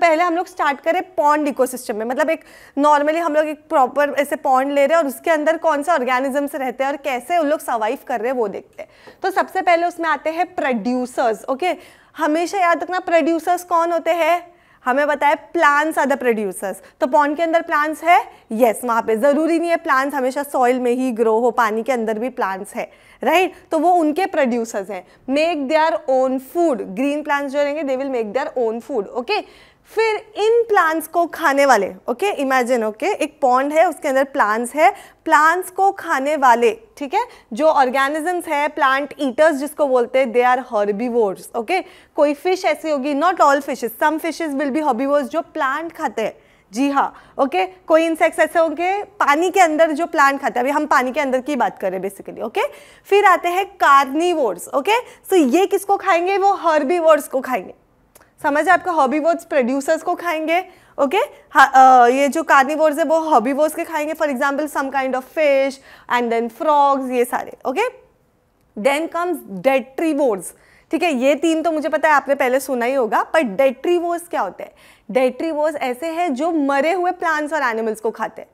पहले हम लोग स्टार्ट करें पॉन्ड इकोसिस्टम में मतलब एक नॉर्मली हम लोग एक प्रॉपर ऐसे पॉन्ड ले रहे हैं और उसके अंदर कौन सा ऑर्गेनिजम्स रहते हैं और कैसे उन लोग सर्वाइव कर रहे हैं वो देखते हैं तो सबसे पहले उसमें आते हैं प्रोड्यूसर्स ओके हमेशा याद रखना प्रोड्यूसर्स कौन होते हैं हमें बताए प्लांट्स आर द प्रोड्यूसर्स तो पॉन्ड के अंदर प्लांट्स है यस yes, वहाँ पे ज़रूरी नहीं है प्लांट्स हमेशा सॉइल में ही ग्रो हो पानी के अंदर भी प्लांट्स है राइट right? तो वो उनके प्रोड्यूसर्स हैं make their own food green plants जो रहेंगे they will make their own food okay फिर इन प्लांट्स को खाने वाले ओके इमेजिन ओके एक पॉन्ड है उसके अंदर प्लांट्स है प्लांट्स को खाने वाले ठीक है जो ऑर्गेनिजम्स है प्लांट ईटर्स जिसको बोलते हैं दे आर हॉर्बिवोर्स ओके कोई फिश ऐसी होगी not all fishes some fishes will be herbivores जो प्लांट खाते हैं जी हाँ ओके कोई इंसेक्ट्स ऐसे होंगे पानी के अंदर जो प्लांट खाते हैं अभी हम पानी के अंदर की बात करें बेसिकली ओके फिर आते हैं कार्निवोर्स ओके सो ये किसको खाएंगे वो हर्बीवोर्स को खाएंगे समझ आपका हॉबी हॉबीवोर्ड्स प्रोड्यूसर्स को खाएंगे ओके okay? ये जो कार्निवोर्स है वो हॉबीवोर्स के खाएंगे for example some kind of fish and then frogs ये सारे ओके देन कम्स डेट्रीवोर्स ठीक है ये तीन तो मुझे पता है आपने पहले सुना ही होगा पर डेट्री क्या होते हैं डेट्री ऐसे हैं जो मरे हुए प्लांट्स और एनिमल्स को खाते हैं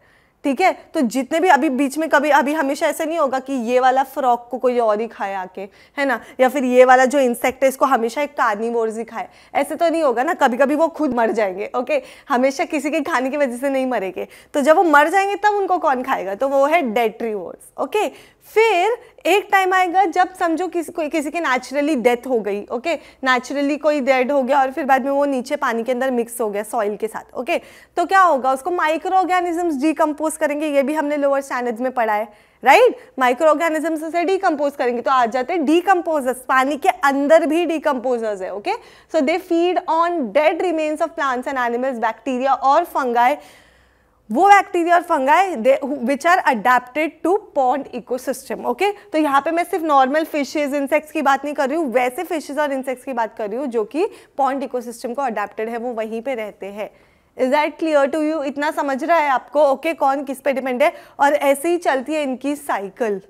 ठीक है तो जितने भी अभी बीच में कभी अभी हमेशा ऐसा नहीं होगा कि ये वाला फ्रॉक को कोई और ही खाए आके है ना या फिर ये वाला जो इंसेक्ट है इसको हमेशा एक कार्निवोर्स ही खाए ऐसे तो नहीं होगा ना कभी कभी वो खुद मर जाएंगे ओके हमेशा किसी के खाने की वजह से नहीं मरेंगे तो जब वो मर जाएंगे तब उनको कौन खाएगा तो वो है डेट्रीवोर्स ओके फिर एक टाइम आएगा जब समझो किसी कोई किसी की नेचुरली डेथ हो गई ओके नेचुरली कोई डेड हो गया और फिर बाद में वो नीचे पानी के अंदर मिक्स हो गया सॉइल के साथ ओके तो क्या होगा उसको माइक्रो ऑर्गेनिजम्स डीकम्पोज करेंगे ये भी हमने लोअर स्टैंडर्ड्स में पढ़ा है राइट माइक्रो ऑर्गेनिजम्स उसे डीकम्पोज करेंगे तो आ जाते हैं डीकम्पोजर्स पानी के अंदर भी डीकम्पोजर्स है okay so they feed on dead remains of plants and animals bacteria और फंगाई वो बैक्टीरिया और fungi which are adapted to pond ecosystem okay तो यहाँ पे मैं सिर्फ नॉर्मल फिशेज इंसेक्ट्स की बात नहीं कर रही हूँ वैसे फिशेज और इंसेक्ट्स की बात कर रही हूँ जो कि पॉन्ड इकोसिस्टम को अडेप्टेड है वो वहीं पे रहते हैं is that clear to you इतना समझ रहा है आपको ओके okay, कौन किस पे डिपेंड है और ऐसे ही चलती है इनकी cycle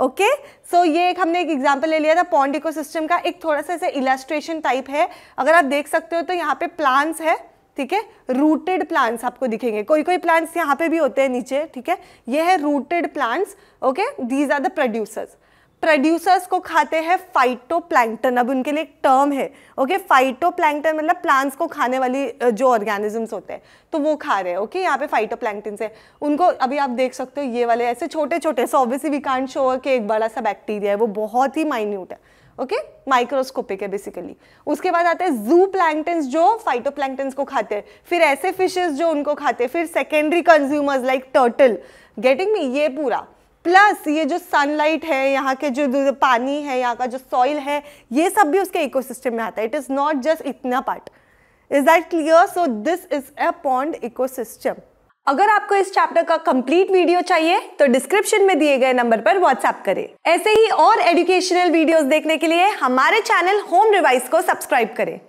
okay okay? So so, ये एक हमने एक एग्जाम्पल ले लिया था पॉन्ड इकोसिस्टम का एक थोड़ा सा ऐसे इलास्ट्रेशन टाइप है अगर आप देख सकते हो तो यहाँ पे प्लांट्स है ठीक है रूटेड प्लांट्स आपको दिखेंगे कोई कोई प्लांट्स यहाँ पे भी होते हैं नीचे ठीक है ये है rooted plants okay these are the producers producers को खाते हैं फाइटो अब उनके लिए एक टर्म है ओके फाइटो मतलब प्लांट्स को खाने वाली जो ऑर्गेनिजम्स होते हैं तो वो खा रहे हैं ओके यहाँ पे फाइटो प्लैंकटन से उनको अभी आप देख सकते हो ये वाले ऐसे छोटे छोटे so obviously we can't show कि एक बड़ा सा बैक्टीरिया है वो बहुत ही माइन्यूट है ओके माइक्रोस्कोपिक है बेसिकली उसके बाद आते हैं जू प्लैंकटन्स जो फाइटो को खाते हैं फिर ऐसे फिशेज जो उनको खाते हैं फिर secondary consumers like turtle getting me ये पूरा प्लस ये जो सनलाइट है यहाँ के जो पानी है यहाँ का जो सॉइल है ये सब भी उसके इकोसिस्टम में आता है इट इज़ नॉट जस्ट इतना part is that clear so this is a pond ecosystem अगर आपको इस चैप्टर का कंप्लीट वीडियो चाहिए तो डिस्क्रिप्शन में दिए गए नंबर पर व्हाट्सएप करें ऐसे ही और एजुकेशनल वीडियोस देखने के लिए हमारे चैनल होम रिवाइज को सब्सक्राइब करें